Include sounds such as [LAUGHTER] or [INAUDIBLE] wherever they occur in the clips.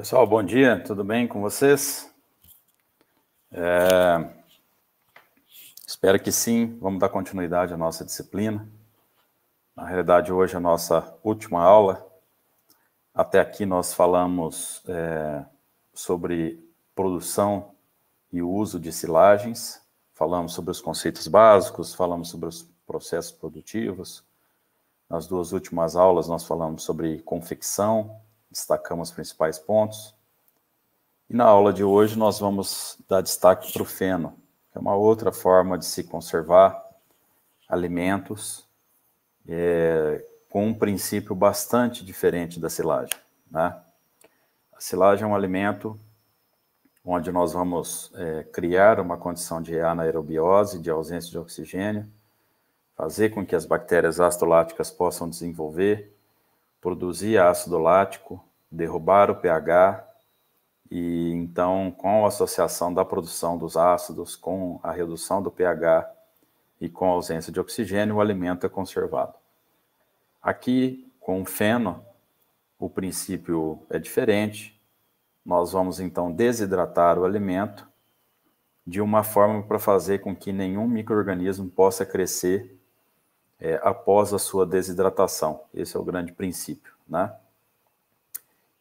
Pessoal, bom dia, tudo bem com vocês? É... Espero que sim, vamos dar continuidade à nossa disciplina. Na realidade, hoje é a nossa última aula. Até aqui nós falamos é, sobre produção e uso de silagens, falamos sobre os conceitos básicos, falamos sobre os processos produtivos. Nas duas últimas aulas nós falamos sobre confecção, destacamos os principais pontos. E na aula de hoje nós vamos dar destaque para o feno, que é uma outra forma de se conservar alimentos é, com um princípio bastante diferente da silagem. Né? A silagem é um alimento onde nós vamos é, criar uma condição de anaerobiose, de ausência de oxigênio, fazer com que as bactérias astroláticas possam desenvolver produzir ácido lático, derrubar o pH, e então, com a associação da produção dos ácidos, com a redução do pH e com a ausência de oxigênio, o alimento é conservado. Aqui, com o feno, o princípio é diferente. Nós vamos então desidratar o alimento de uma forma para fazer com que nenhum microorganismo possa crescer é, após a sua desidratação. Esse é o grande princípio, né?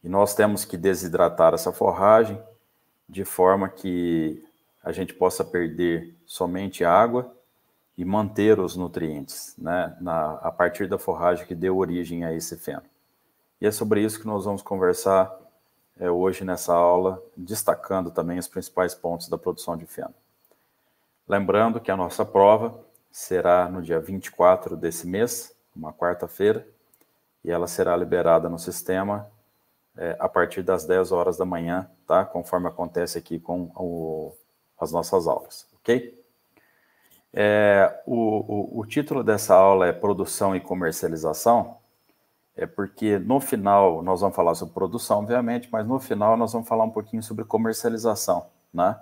E nós temos que desidratar essa forragem de forma que a gente possa perder somente água e manter os nutrientes, né, na, a partir da forragem que deu origem a esse feno. E é sobre isso que nós vamos conversar é, hoje nessa aula, destacando também os principais pontos da produção de feno. Lembrando que a nossa prova será no dia 24 desse mês, uma quarta-feira, e ela será liberada no sistema é, a partir das 10 horas da manhã, tá? Conforme acontece aqui com o, as nossas aulas, ok? É, o, o, o título dessa aula é Produção e Comercialização, é porque no final nós vamos falar sobre produção, obviamente, mas no final nós vamos falar um pouquinho sobre comercialização, né?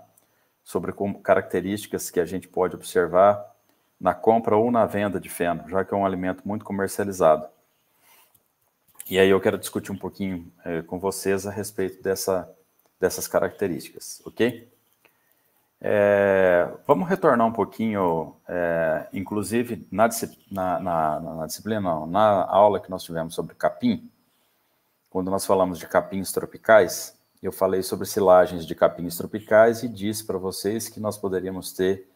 Sobre como, características que a gente pode observar na compra ou na venda de feno, já que é um alimento muito comercializado. E aí eu quero discutir um pouquinho é, com vocês a respeito dessa, dessas características, ok? É, vamos retornar um pouquinho, é, inclusive na, na, na, na disciplina, não, na aula que nós tivemos sobre capim, quando nós falamos de capins tropicais, eu falei sobre silagens de capins tropicais e disse para vocês que nós poderíamos ter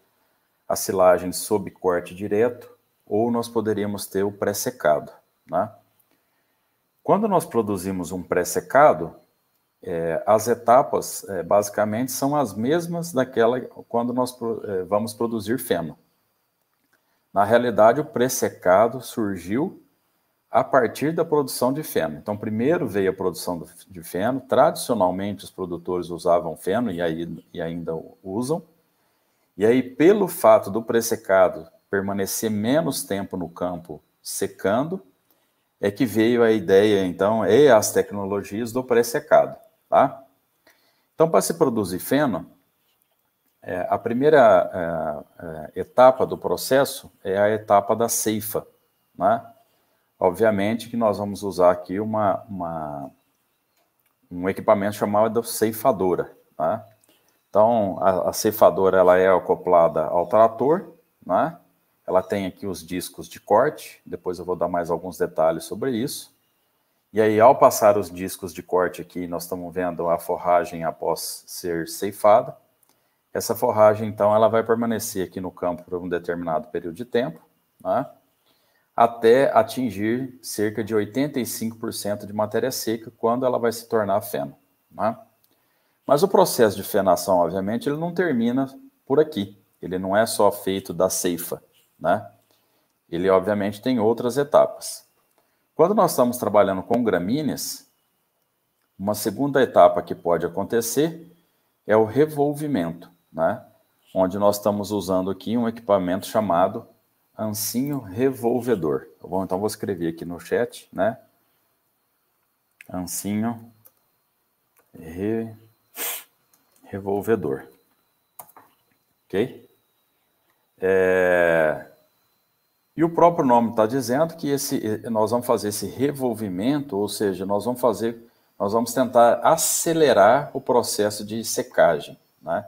a silagem sob corte direto, ou nós poderíamos ter o pré-secado. Né? Quando nós produzimos um pré-secado, é, as etapas é, basicamente são as mesmas daquela quando nós é, vamos produzir feno. Na realidade, o pré-secado surgiu a partir da produção de feno. Então, primeiro veio a produção de feno. Tradicionalmente, os produtores usavam feno e, aí, e ainda usam. E aí, pelo fato do pressecado permanecer menos tempo no campo secando, é que veio a ideia, então, e as tecnologias do pré-secado, tá? Então, para se produzir feno, é, a primeira é, é, etapa do processo é a etapa da ceifa, né? Obviamente que nós vamos usar aqui uma, uma um equipamento chamado ceifadora, tá? Então, a, a ceifadora ela é acoplada ao trator, né? Ela tem aqui os discos de corte, depois eu vou dar mais alguns detalhes sobre isso. E aí, ao passar os discos de corte aqui, nós estamos vendo a forragem após ser ceifada. Essa forragem, então, ela vai permanecer aqui no campo por um determinado período de tempo, né? até atingir cerca de 85% de matéria seca, quando ela vai se tornar feno. Né? Mas o processo de fenação, obviamente, ele não termina por aqui. Ele não é só feito da ceifa, né? Ele, obviamente, tem outras etapas. Quando nós estamos trabalhando com gramíneas, uma segunda etapa que pode acontecer é o revolvimento, né? Onde nós estamos usando aqui um equipamento chamado ancinho revolvedor. Então, vou escrever aqui no chat, né? Ancinho revolvedor revolvedor. Ok? É... E o próprio nome está dizendo que esse, nós vamos fazer esse revolvimento, ou seja, nós vamos fazer, nós vamos tentar acelerar o processo de secagem, né?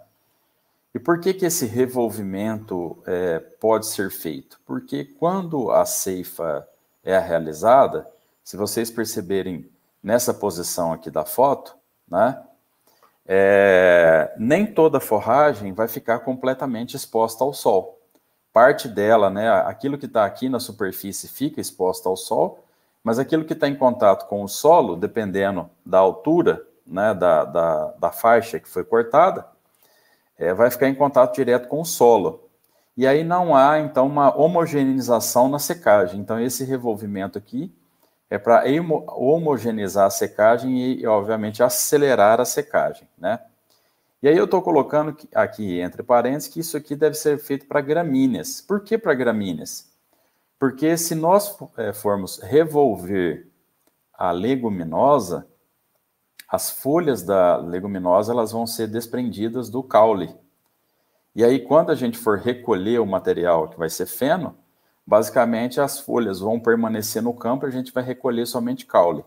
E por que, que esse revolvimento é, pode ser feito? Porque quando a ceifa é realizada, se vocês perceberem nessa posição aqui da foto, né, é, nem toda forragem vai ficar completamente exposta ao sol. Parte dela, né, aquilo que está aqui na superfície fica exposta ao sol, mas aquilo que está em contato com o solo, dependendo da altura né, da, da, da faixa que foi cortada, é, vai ficar em contato direto com o solo. E aí não há, então, uma homogeneização na secagem. Então, esse revolvimento aqui é para homogeneizar a secagem e, obviamente, acelerar a secagem, né? E aí eu estou colocando aqui, entre parênteses, que isso aqui deve ser feito para gramíneas. Por que para gramíneas? Porque se nós é, formos revolver a leguminosa, as folhas da leguminosa elas vão ser desprendidas do caule. E aí, quando a gente for recolher o material que vai ser feno, Basicamente, as folhas vão permanecer no campo e a gente vai recolher somente caule.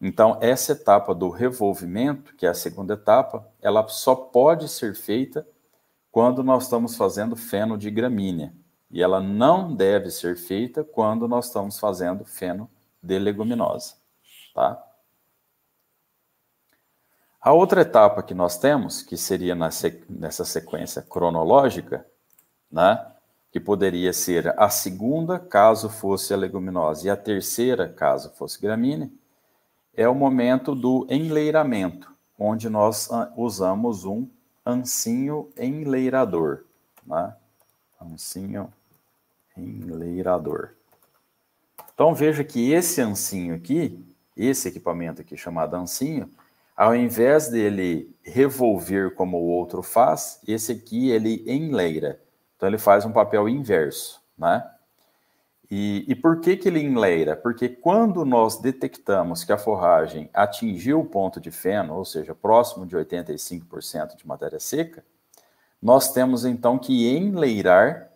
Então, essa etapa do revolvimento, que é a segunda etapa, ela só pode ser feita quando nós estamos fazendo feno de gramínea. E ela não deve ser feita quando nós estamos fazendo feno de leguminosa. Tá? A outra etapa que nós temos, que seria nessa sequência cronológica, né, que poderia ser a segunda, caso fosse a leguminosa, e a terceira, caso fosse gramínea, é o momento do enleiramento, onde nós ah, usamos um ancinho enleirador. Né? Ancinho enleirador. Então veja que esse ancinho aqui, esse equipamento aqui chamado ancinho, ao invés dele revolver como o outro faz, esse aqui ele enleira. Então ele faz um papel inverso, né? E, e, por que, que ele enleira? Porque quando nós detectamos que a forragem atingiu o ponto de feno, ou seja, próximo de 85% de matéria seca, nós temos então que enleirar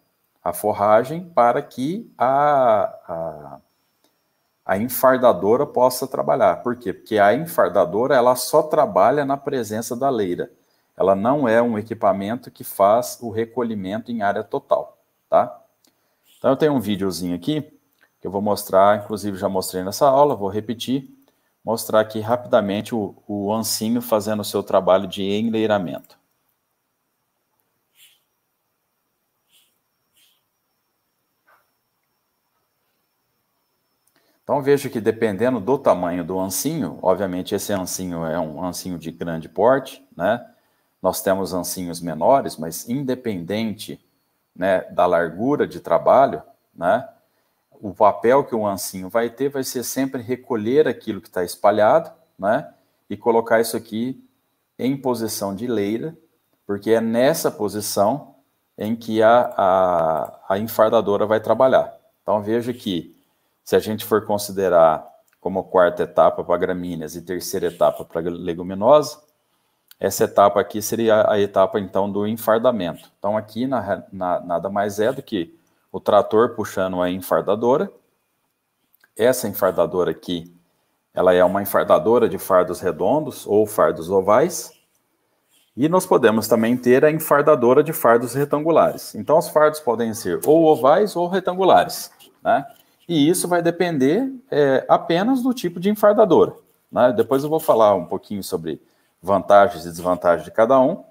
a forragem para que a, a, a enfardadora possa trabalhar. Por quê? Porque a enfardadora ela só trabalha na presença da leira. Ela não é um equipamento que faz o recolhimento em área total, tá? Então eu tenho um videozinho aqui que eu vou mostrar, inclusive já mostrei nessa aula, vou repetir, mostrar aqui rapidamente o, o ancinho fazendo o seu trabalho de enleiramento. Então veja que dependendo do tamanho do ancinho, obviamente esse ancinho é um ancinho de grande porte, né? nós temos ancinhos menores, mas independente né, da largura de trabalho, né, o papel que o ancinho vai ter vai ser sempre recolher aquilo que está espalhado né, e colocar isso aqui em posição de leira, porque é nessa posição em que a, a, a enfardadora vai trabalhar. Então veja que se a gente for considerar como quarta etapa para gramíneas e terceira etapa para leguminosa, essa etapa aqui seria a etapa, então, do enfardamento. Então, aqui na, na, nada mais é do que o trator puxando a enfardadora. Essa enfardadora aqui, ela é uma enfardadora de fardos redondos ou fardos ovais. E nós podemos também ter a enfardadora de fardos retangulares. Então, os fardos podem ser ou ovais ou retangulares, né? E isso vai depender é, apenas do tipo de enfardadora. Né? Depois eu vou falar um pouquinho sobre vantagens e desvantagens de cada um,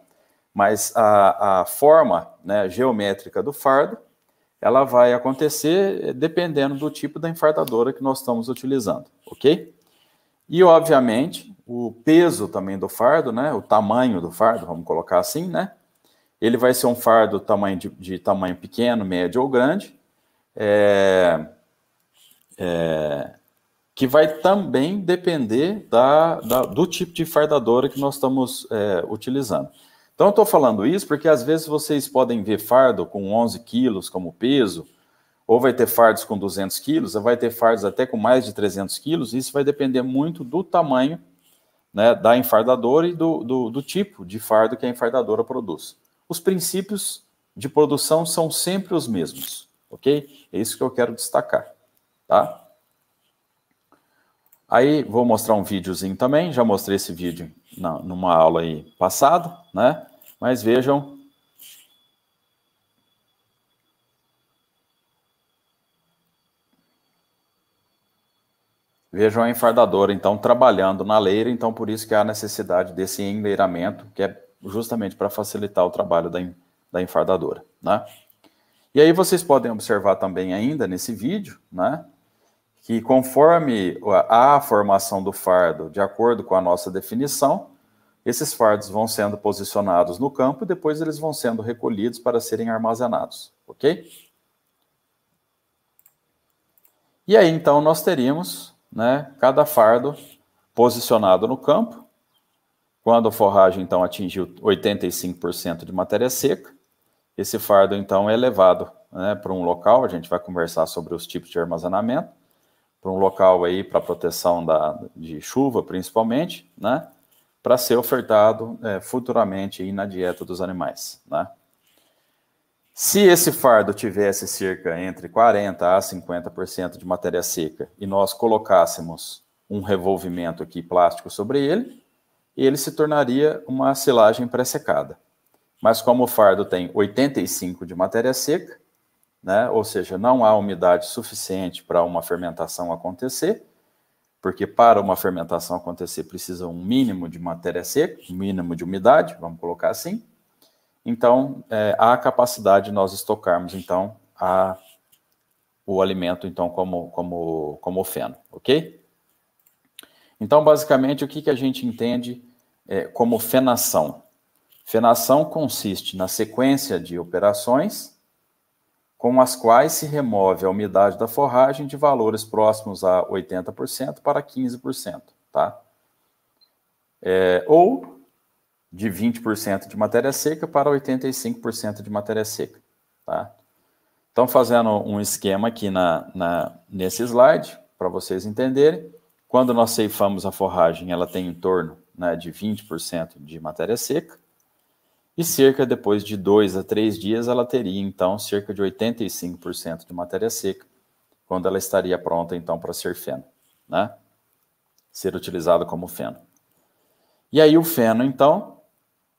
mas a, a forma né, geométrica do fardo ela vai acontecer dependendo do tipo da infartadora que nós estamos utilizando, ok? E, obviamente, o peso também do fardo, né? O tamanho do fardo, vamos colocar assim, né? Ele vai ser um fardo tamanho de, de tamanho pequeno, médio ou grande. É, é, que vai também depender da, da, do tipo de fardadora que nós estamos é, utilizando. Então, eu estou falando isso porque às vezes vocês podem ver fardo com 11 quilos como peso, ou vai ter fardos com 200 quilos, ou vai ter fardos até com mais de 300 quilos, isso vai depender muito do tamanho né, da enfardadora e do, do, do tipo de fardo que a enfardadora produz. Os princípios de produção são sempre os mesmos, ok? É isso que eu quero destacar, tá? Aí vou mostrar um videozinho também, já mostrei esse vídeo na, numa aula aí passada, né? Mas vejam. Vejam a enfardadora, então, trabalhando na leira, então por isso que há necessidade desse enleiramento, que é justamente para facilitar o trabalho da, da enfardadora, né? E aí vocês podem observar também ainda nesse vídeo, né? que, conforme a formação do fardo, de acordo com a nossa definição, esses fardos vão sendo posicionados no campo e depois eles vão sendo recolhidos para serem armazenados, ok? E aí, então, nós teríamos né, cada fardo posicionado no campo. Quando a forragem, então, atingiu 85% de matéria seca, esse fardo, então, é levado né, para um local, a gente vai conversar sobre os tipos de armazenamento, para um local aí para proteção da, de chuva, principalmente, né? Para ser ofertado é, futuramente aí na dieta dos animais, né? Se esse fardo tivesse cerca entre 40% a 50% de matéria seca e nós colocássemos um revolvimento aqui plástico sobre ele, ele se tornaria uma silagem pré-secada. Mas como o fardo tem 85% de matéria seca, né? ou seja, não há umidade suficiente para uma fermentação acontecer, porque para uma fermentação acontecer precisa um mínimo de matéria seca, um mínimo de umidade, vamos colocar assim. Então, é, há a capacidade de nós estocarmos, então, a, o alimento, então, como, como, como feno, ok? Então, basicamente, o que, que a gente entende é, como fenação? Fenação consiste na sequência de operações com as quais se remove a umidade da forragem de valores próximos a 80% para 15%, tá? É, ou de 20% de matéria seca para 85% de matéria seca, tá? Então, fazendo um esquema aqui na, na nesse slide, para vocês entenderem, quando nós ceifamos a forragem, ela tem em torno né, de 20% de matéria seca, e cerca depois de dois a três dias, ela teria então cerca de 85% de matéria seca, quando ela estaria pronta então para ser feno, né? Ser utilizado como feno. E aí o feno então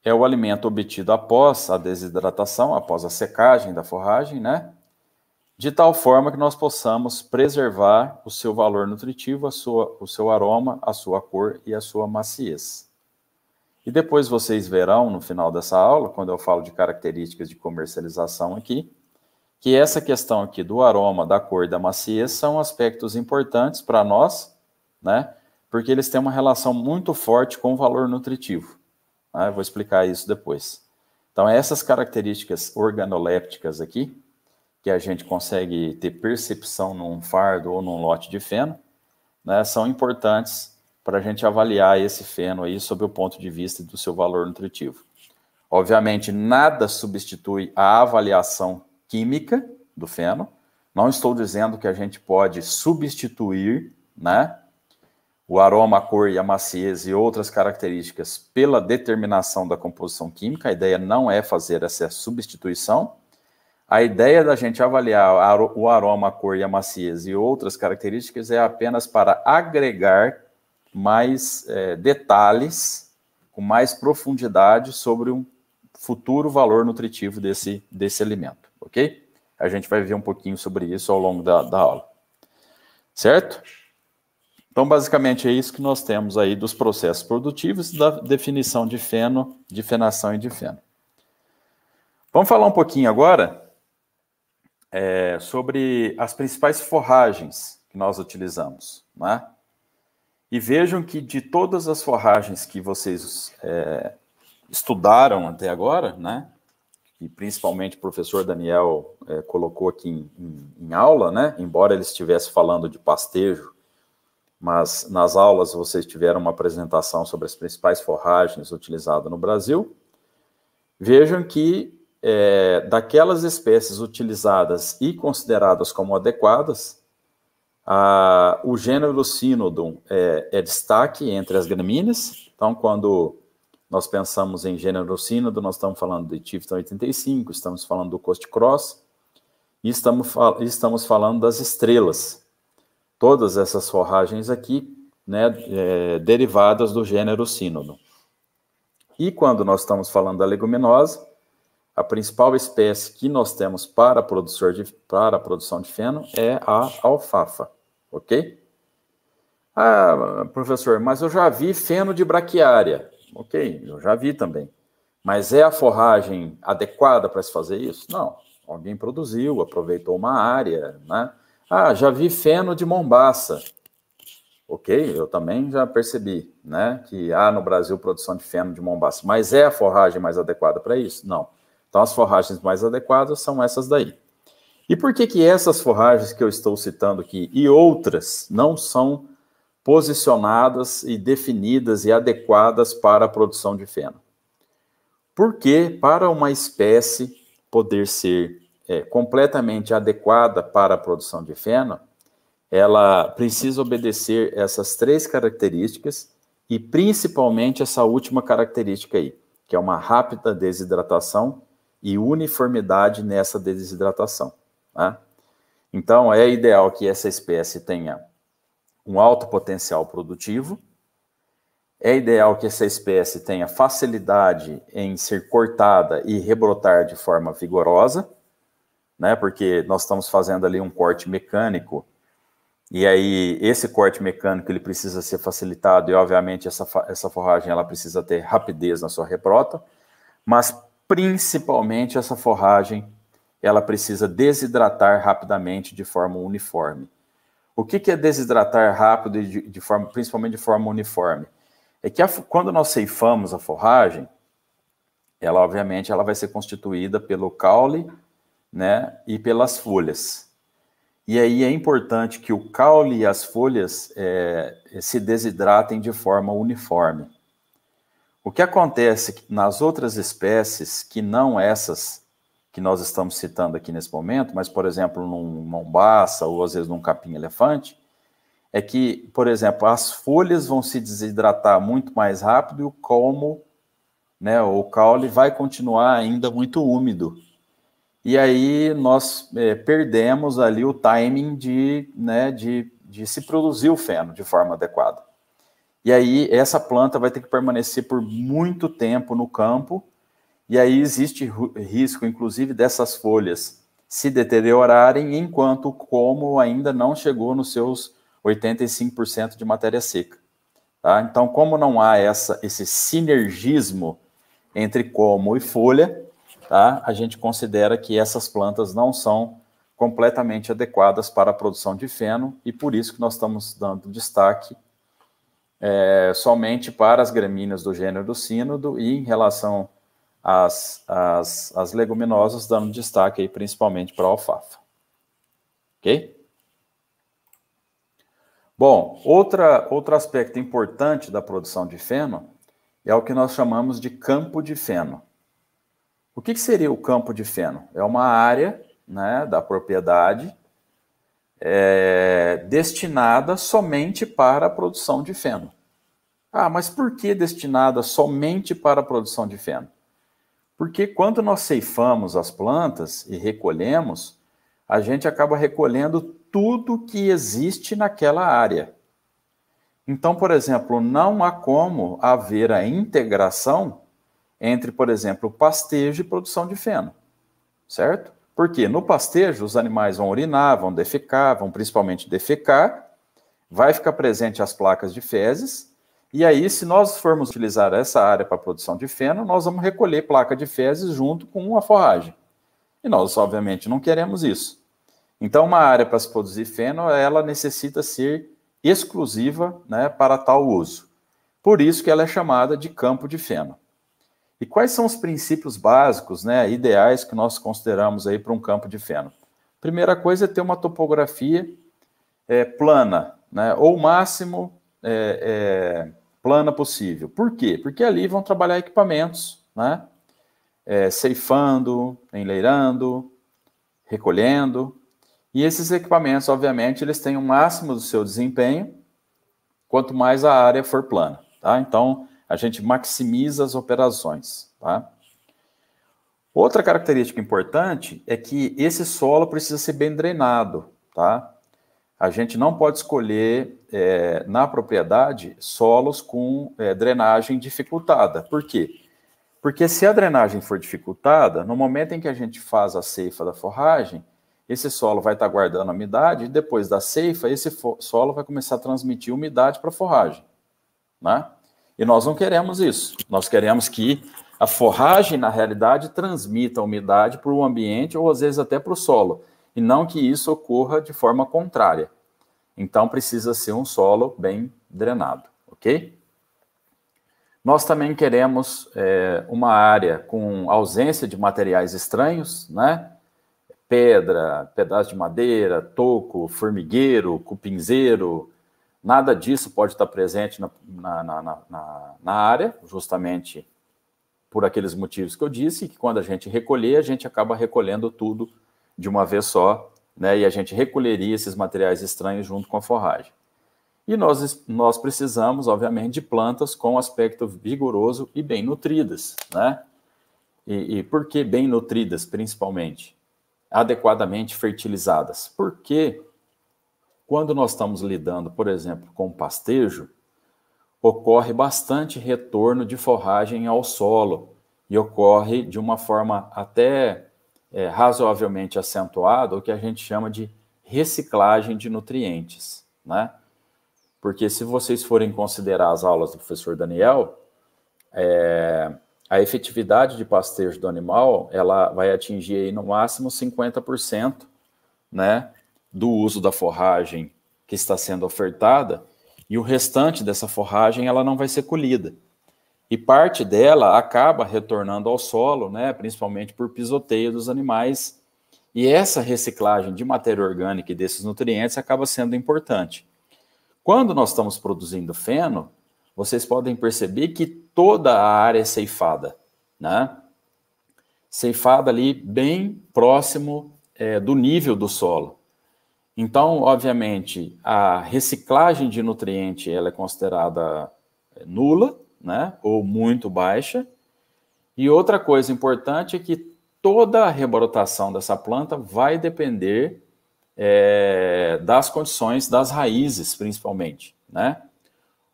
é o alimento obtido após a desidratação, após a secagem da forragem, né? De tal forma que nós possamos preservar o seu valor nutritivo, a sua, o seu aroma, a sua cor e a sua maciez. E depois vocês verão no final dessa aula, quando eu falo de características de comercialização aqui, que essa questão aqui do aroma, da cor, da maciez são aspectos importantes para nós, né? Porque eles têm uma relação muito forte com o valor nutritivo. Né? vou explicar isso depois. Então, é essas características organolépticas aqui, que a gente consegue ter percepção num fardo ou num lote de feno, né, são importantes para a gente avaliar esse feno aí sob o ponto de vista do seu valor nutritivo. Obviamente, nada substitui a avaliação química do feno. Não estou dizendo que a gente pode substituir, né, o aroma, a cor e a maciez e outras características pela determinação da composição química. A ideia não é fazer essa substituição. A ideia da gente avaliar o aroma, a cor e a maciez e outras características é apenas para agregar mais é, detalhes, com mais profundidade sobre um futuro valor nutritivo desse, desse alimento, ok? A gente vai ver um pouquinho sobre isso ao longo da, da aula, certo? Então, basicamente, é isso que nós temos aí dos processos produtivos da definição de feno, de fenação e de feno. Vamos falar um pouquinho agora é, sobre as principais forragens que nós utilizamos, né? E vejam que de todas as forragens que vocês é, estudaram até agora, né, e principalmente o professor Daniel é, colocou aqui em, em, em, aula, né, embora ele estivesse falando de pastejo, mas nas aulas vocês tiveram uma apresentação sobre as principais forragens utilizadas no Brasil. Vejam que é, daquelas espécies utilizadas e consideradas como adequadas, ah, o gênero sínodo é, é, destaque entre as gramíneas. Então, quando nós pensamos em gênero Sínodo, nós estamos falando de Tifton 85, estamos falando do Coast Cross e estamos, fal estamos falando das estrelas. Todas essas forragens aqui, né, é, derivadas do gênero Sínodo. E quando nós estamos falando da leguminosa, a principal espécie que nós temos para, produtor de, para a produção de feno é a alfafa, ok? Ah, professor, mas eu já vi feno de braquiária. Ok, eu já vi também. Mas é a forragem adequada para se fazer isso? Não. Alguém produziu, aproveitou uma área, né? Ah, já vi feno de mombaça. Ok, eu também já percebi, né? Que há no Brasil produção de feno de mombaça. Mas é a forragem mais adequada para isso? Não. Então, as forragens mais adequadas são essas daí. E por que, que essas forragens que eu estou citando aqui e outras não são posicionadas e definidas e adequadas para a produção de feno? Porque para uma espécie poder ser é, completamente adequada para a produção de feno, ela precisa obedecer essas três características e principalmente essa última característica aí, que é uma rápida desidratação e uniformidade nessa desidratação. Né? Então, é ideal que essa espécie tenha um alto potencial produtivo, é ideal que essa espécie tenha facilidade em ser cortada e rebrotar de forma vigorosa, né? porque nós estamos fazendo ali um corte mecânico e aí, esse corte mecânico ele precisa ser facilitado e, obviamente, essa, essa forragem ela precisa ter rapidez na sua rebrota, mas Principalmente essa forragem, ela precisa desidratar rapidamente de forma uniforme. O que, que é desidratar rápido e de, de forma, principalmente de forma uniforme? É que a, quando nós ceifamos a forragem, ela obviamente ela vai ser constituída pelo caule, né, e pelas folhas. E aí é importante que o caule e as folhas é, se desidratem de forma uniforme. O que acontece nas outras espécies, que não essas que nós estamos citando aqui nesse momento, mas, por exemplo, num mombaça ou às vezes num capim-elefante, é que, por exemplo, as folhas vão se desidratar muito mais rápido e o colmo, né, o caule vai continuar ainda muito úmido. E aí nós é, perdemos ali o timing de, né, de, de se produzir o feno de forma adequada. E aí essa planta vai ter que permanecer por muito tempo no campo. E aí existe risco, inclusive, dessas folhas se deteriorarem enquanto o como ainda não chegou nos seus 85% de matéria seca. Tá? Então, como não há essa, esse sinergismo entre como e folha, tá? a gente considera que essas plantas não são completamente adequadas para a produção de feno e por isso que nós estamos dando destaque é, somente para as gramíneas do gênero do sínodo e em relação às, às, às leguminosas, dando destaque aí principalmente para a alfafa. Ok? Bom, outra, outro aspecto importante da produção de feno é o que nós chamamos de campo de feno. O que, que seria o campo de feno? É uma área né, da propriedade é, destinada somente para a produção de feno. Ah, mas por que destinada somente para a produção de feno? Porque quando nós ceifamos as plantas e recolhemos, a gente acaba recolhendo tudo que existe naquela área. Então, por exemplo, não há como haver a integração entre, por exemplo, pastejo e produção de feno, certo? Porque no pastejo os animais vão urinar, vão defecar, vão principalmente defecar, vai ficar presente as placas de fezes, e aí se nós formos utilizar essa área para produção de feno, nós vamos recolher placa de fezes junto com a forragem. E nós obviamente não queremos isso. Então uma área para se produzir feno, ela necessita ser exclusiva né, para tal uso. Por isso que ela é chamada de campo de feno. E quais são os princípios básicos, né, ideais que nós consideramos aí para um campo de feno? Primeira coisa é ter uma topografia é, plana, né, ou máximo é, é, plana possível. Por quê? Porque ali vão trabalhar equipamentos, né, é, ceifando, enleirando, recolhendo, e esses equipamentos, obviamente, eles têm o máximo do seu desempenho, quanto mais a área for plana, tá? Então, a gente maximiza as operações. Tá? Outra característica importante é que esse solo precisa ser bem drenado. Tá? A gente não pode escolher é, na propriedade solos com é, drenagem dificultada. Por quê? Porque se a drenagem for dificultada, no momento em que a gente faz a ceifa da forragem, esse solo vai estar guardando a umidade e depois da ceifa, esse solo vai começar a transmitir umidade para a forragem. Né? E nós não queremos isso. Nós queremos que a forragem, na realidade, transmita a umidade para o ambiente ou às vezes até para o solo, e não que isso ocorra de forma contrária. Então precisa ser um solo bem drenado, ok? Nós também queremos é, uma área com ausência de materiais estranhos, né? Pedra, pedaço de madeira, toco, formigueiro, cupinzeiro, Nada disso pode estar presente na, na, na, na, área, justamente por aqueles motivos que eu disse, que quando a gente recolher, a gente acaba recolhendo tudo de uma vez só, né, e a gente recolheria esses materiais estranhos junto com a forragem. E nós, nós precisamos, obviamente, de plantas com aspecto vigoroso e bem nutridas, né? E, e por que bem nutridas, principalmente? Adequadamente fertilizadas. Porque quando nós estamos lidando, por exemplo, com pastejo, ocorre bastante retorno de forragem ao solo e ocorre de uma forma até é, razoavelmente acentuada, o que a gente chama de reciclagem de nutrientes, né? Porque se vocês forem considerar as aulas do professor Daniel, é, a efetividade de pastejo do animal, ela vai atingir aí no máximo 50%, né? do uso da forragem que está sendo ofertada e o restante dessa forragem ela não vai ser colhida. E parte dela acaba retornando ao solo, né, principalmente por pisoteio dos animais. E essa reciclagem de matéria orgânica e desses nutrientes acaba sendo importante. Quando nós estamos produzindo feno, vocês podem perceber que toda a área é ceifada, né? Ceifada ali bem próximo é, do nível do solo. Então, obviamente, a reciclagem de nutriente ela é considerada eh, nula, né, ou muito baixa. E outra coisa importante é que toda a rebrotação dessa planta vai depender é, das condições das raízes, principalmente, né?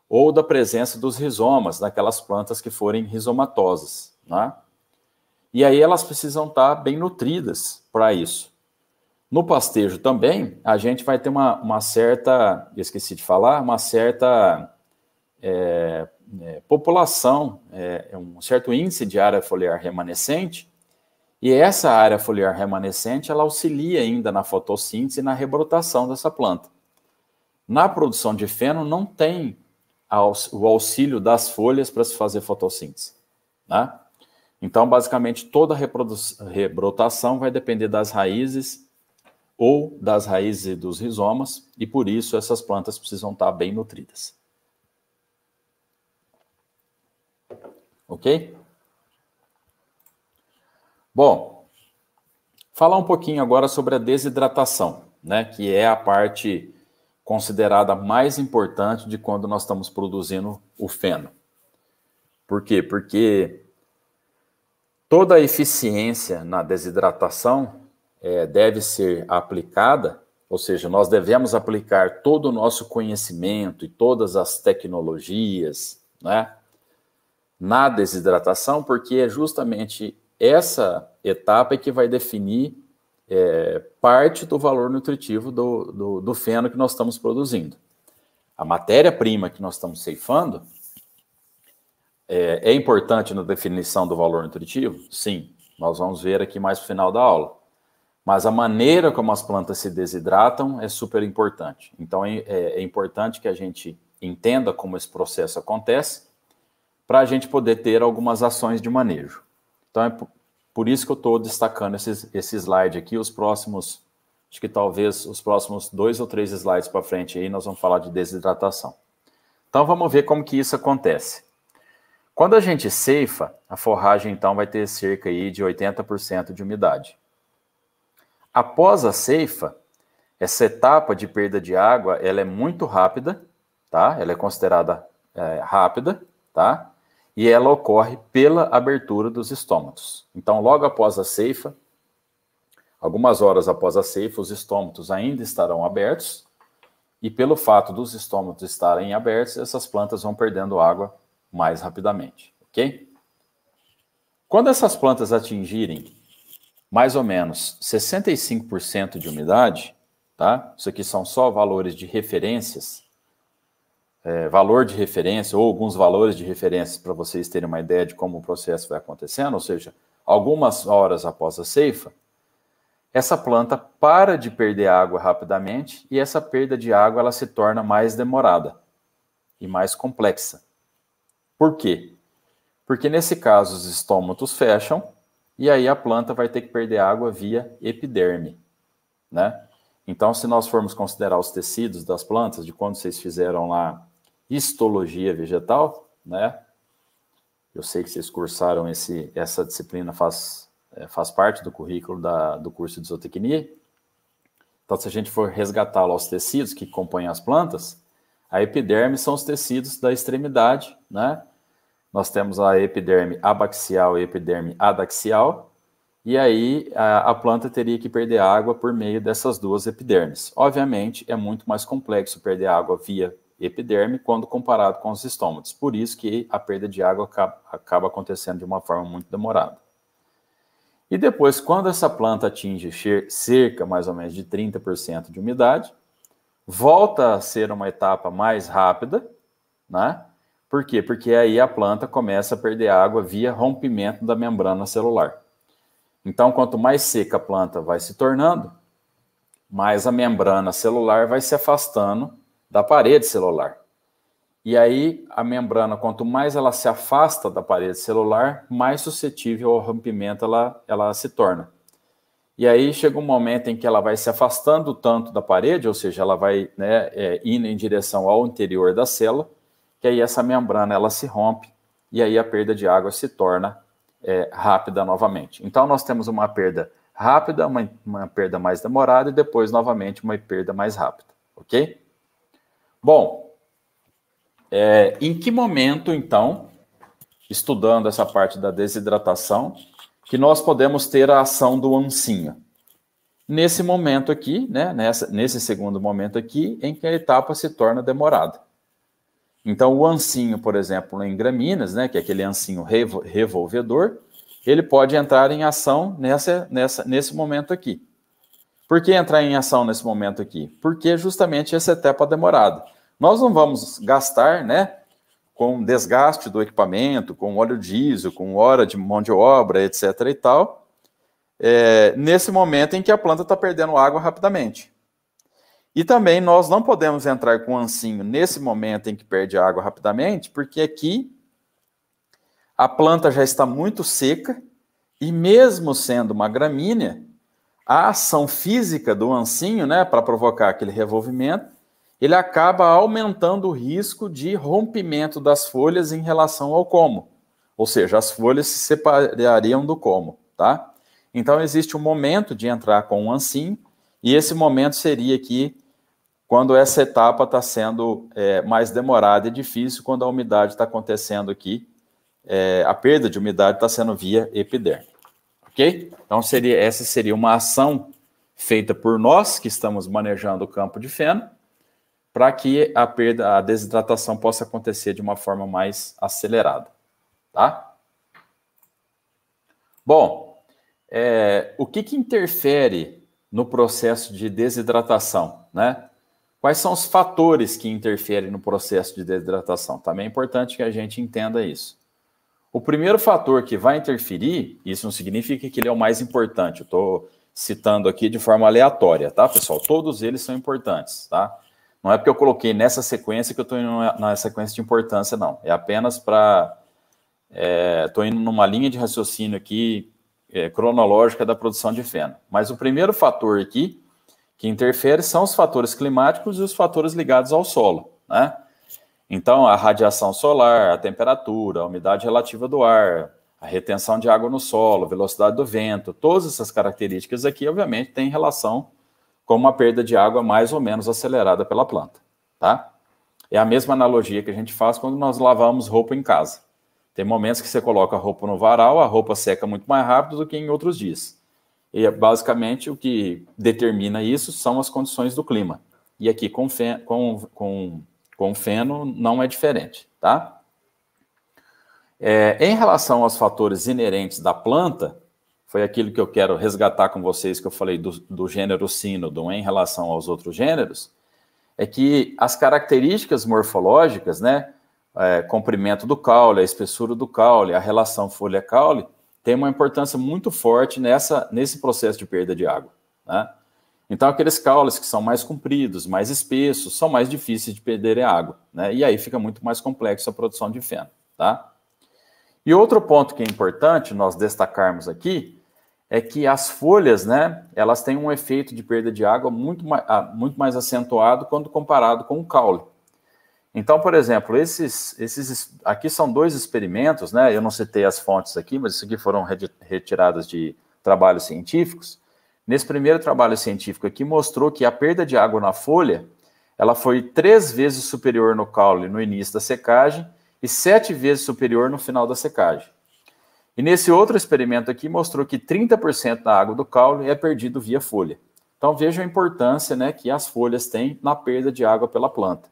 Ou da presença dos rizomas, daquelas plantas que forem rizomatosas, né? E aí elas precisam estar bem nutridas para isso. No pastejo também, a gente vai ter uma, uma certa, esqueci de falar, uma certa é, é, população, é, é, um certo índice de área foliar remanescente, e essa área foliar remanescente, ela auxilia ainda na fotossíntese e na rebrotação dessa planta. Na produção de feno, não tem aux, o auxílio das folhas para se fazer fotossíntese. Né? Então, basicamente, toda a rebrotação vai depender das raízes ou das raízes e dos rizomas, e por isso essas plantas precisam estar bem nutridas. Ok? Bom, falar um pouquinho agora sobre a desidratação, né, que é a parte considerada mais importante de quando nós estamos produzindo o feno. Por quê? Porque toda a eficiência na desidratação é, deve ser aplicada, ou seja, nós devemos aplicar todo o nosso conhecimento e todas as tecnologias né, na desidratação, porque é justamente essa etapa é que vai definir é, parte do valor nutritivo do, do, do feno que nós estamos produzindo. A matéria-prima que nós estamos ceifando é, é importante na definição do valor nutritivo? Sim, nós vamos ver aqui mais no final da aula. Mas a maneira como as plantas se desidratam é super importante. Então é, é, é importante que a gente entenda como esse processo acontece para a gente poder ter algumas ações de manejo. Então é por isso que eu estou destacando esses, esse slide aqui. Os próximos, acho que talvez os próximos dois ou três slides para frente aí nós vamos falar de desidratação. Então vamos ver como que isso acontece. Quando a gente ceifa, a forragem então vai ter cerca aí de 80% de umidade. Após a ceifa, essa etapa de perda de água, ela é muito rápida, tá? Ela é considerada é, rápida, tá? E ela ocorre pela abertura dos estômatos. Então, logo após a ceifa, algumas horas após a ceifa, os estômatos ainda estarão abertos, e pelo fato dos estômatos estarem abertos, essas plantas vão perdendo água mais rapidamente, ok? Quando essas plantas atingirem mais ou menos 65% de umidade, tá? Isso aqui são só valores de referências, é, valor de referência ou alguns valores de referência para vocês terem uma ideia de como o processo vai acontecendo, ou seja, algumas horas após a ceifa, essa planta para de perder água rapidamente e essa perda de água ela se torna mais demorada e mais complexa. Por quê? Porque nesse caso os estômatos fecham e aí a planta vai ter que perder água via epiderme, né? Então, se nós formos considerar os tecidos das plantas, de quando vocês fizeram lá histologia vegetal, né? Eu sei que vocês cursaram esse, essa disciplina, faz, é, faz parte do currículo da, do curso de zootecnia. Então, se a gente for resgatar lá os tecidos que compõem as plantas, a epiderme são os tecidos da extremidade, né? nós temos a epiderme abaxial e epiderme adaxial, e aí a, a, planta teria que perder água por meio dessas duas epidermes. Obviamente, é muito mais complexo perder água via epiderme quando comparado com os estômatos, por isso que a perda de água acaba, acaba acontecendo de uma forma muito demorada. E depois, quando essa planta atinge cerca mais ou menos de 30% de umidade, volta a ser uma etapa mais rápida, né? Por quê? Porque aí a planta começa a perder água via rompimento da membrana celular. Então, quanto mais seca a planta vai se tornando, mais a membrana celular vai se afastando da parede celular. E aí, a membrana, quanto mais ela se afasta da parede celular, mais suscetível ao rompimento ela, ela se torna. E aí chega um momento em que ela vai se afastando tanto da parede, ou seja, ela vai né, é, indo em direção ao interior da célula, que aí essa membrana ela se rompe e aí a perda de água se torna é, rápida novamente. Então nós temos uma perda rápida, uma, uma perda mais demorada e depois novamente uma perda mais rápida, ok? Bom, é, em que momento então, estudando essa parte da desidratação, que nós podemos ter a ação do ancinha? Nesse momento aqui, né, nessa, nesse segundo momento aqui, em que a etapa se torna demorada. Então, o ancinho, por exemplo, em gramíneas, né, que é aquele ancinho revolvedor, ele pode entrar em ação nessa, nessa, nesse momento aqui. Por que entrar em ação nesse momento aqui? Porque justamente essa é etapa demorada. Nós não vamos gastar, né, com desgaste do equipamento, com óleo diesel, com hora de mão de obra, etc. e tal, é, nesse momento em que a planta está perdendo água rapidamente. E também nós não podemos entrar com o ancinho nesse momento em que perde água rapidamente, porque aqui a planta já está muito seca e mesmo sendo uma gramínea, a ação física do ancinho, né, para provocar aquele revolvimento, ele acaba aumentando o risco de rompimento das folhas em relação ao como. Ou seja, as folhas se separariam do como, tá? Então existe um momento de entrar com o ancinho e esse momento seria aqui quando essa etapa está sendo é, mais demorada e difícil, quando a umidade está acontecendo aqui, é, a perda de umidade está sendo via epiderme. Ok? Então, seria, essa seria uma ação feita por nós, que estamos manejando o campo de feno, para que a perda, a desidratação possa acontecer de uma forma mais acelerada. Tá? Bom, é, o que, que interfere no processo de desidratação, né? Quais são os fatores que interferem no processo de desidratação? Também é importante que a gente entenda isso. O primeiro fator que vai interferir, isso não significa que ele é o mais importante, eu estou citando aqui de forma aleatória, tá, pessoal? Todos eles são importantes, tá? Não é porque eu coloquei nessa sequência que eu estou indo na sequência de importância, não. É apenas para. Estou é, indo numa linha de raciocínio aqui é, cronológica da produção de feno. Mas o primeiro fator aqui que interfere são os fatores climáticos e os fatores ligados ao solo, né? Então, a radiação solar, a temperatura, a umidade relativa do ar, a retenção de água no solo, a velocidade do vento, todas essas características aqui, obviamente, têm relação com uma perda de água mais ou menos acelerada pela planta, tá? É a mesma analogia que a gente faz quando nós lavamos roupa em casa. Tem momentos que você coloca a roupa no varal, a roupa seca muito mais rápido do que em outros dias. E é basicamente o que determina isso são as condições do clima. E aqui com, feno, com, com, com feno não é diferente, tá? É, em relação aos fatores inerentes da planta, foi aquilo que eu quero resgatar com vocês que eu falei do, do gênero sínodo em relação aos outros gêneros, é que as características morfológicas, né, é, comprimento do caule, a espessura do caule, a relação folha-caule, tem uma importância muito forte nessa, nesse processo de perda de água. Né? Então, aqueles caules que são mais compridos, mais espessos, são mais difíceis de perderem água. Né? E aí fica muito mais complexo a produção de feno. Tá? E outro ponto que é importante nós destacarmos aqui é que as folhas, né, elas têm um efeito de perda de água muito, mais, ah, muito mais acentuado quando comparado com o caule. Então, por exemplo, esses, esses aqui são dois experimentos, né? Eu não citei as fontes aqui, mas isso aqui foram retiradas de trabalhos científicos. Nesse primeiro trabalho científico aqui mostrou que a perda de água na folha ela foi três vezes superior no caule no início da secagem e sete vezes superior no final da secagem. E nesse outro experimento aqui mostrou que 30% da água do caule é perdido via folha. Então veja a importância né, que as folhas têm na perda de água pela planta.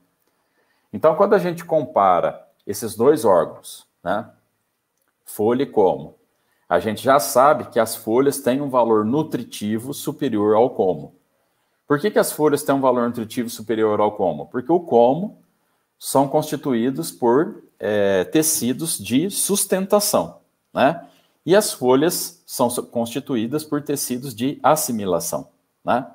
Então, quando a gente compara esses dois órgãos, né, folha e como, a gente já sabe que as folhas têm um valor nutritivo superior ao como. Por que, que as folhas têm um valor nutritivo superior ao como? Porque o como são constituídos por é, tecidos de sustentação, né? E as folhas são constituídas por tecidos de assimilação, né?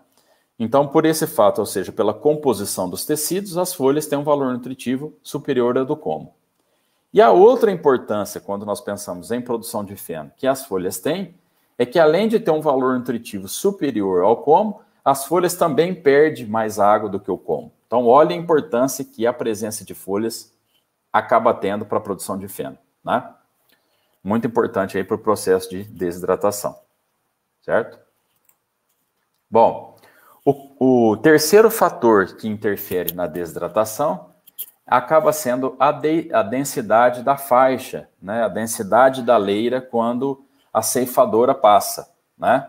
Então, por esse fato, ou seja, pela composição dos tecidos, as folhas têm um valor nutritivo superior ao do como. E a outra importância, quando nós pensamos em produção de feno, que as folhas têm, é que além de ter um valor nutritivo superior ao como, as folhas também perdem mais água do que o como. Então, olha a importância que a presença de folhas acaba tendo para a produção de feno, né? Muito importante aí para o processo de desidratação, certo? Bom, o, o terceiro fator que interfere na desidratação acaba sendo a, de, a densidade da faixa, né? a densidade da leira quando a ceifadora passa. Né?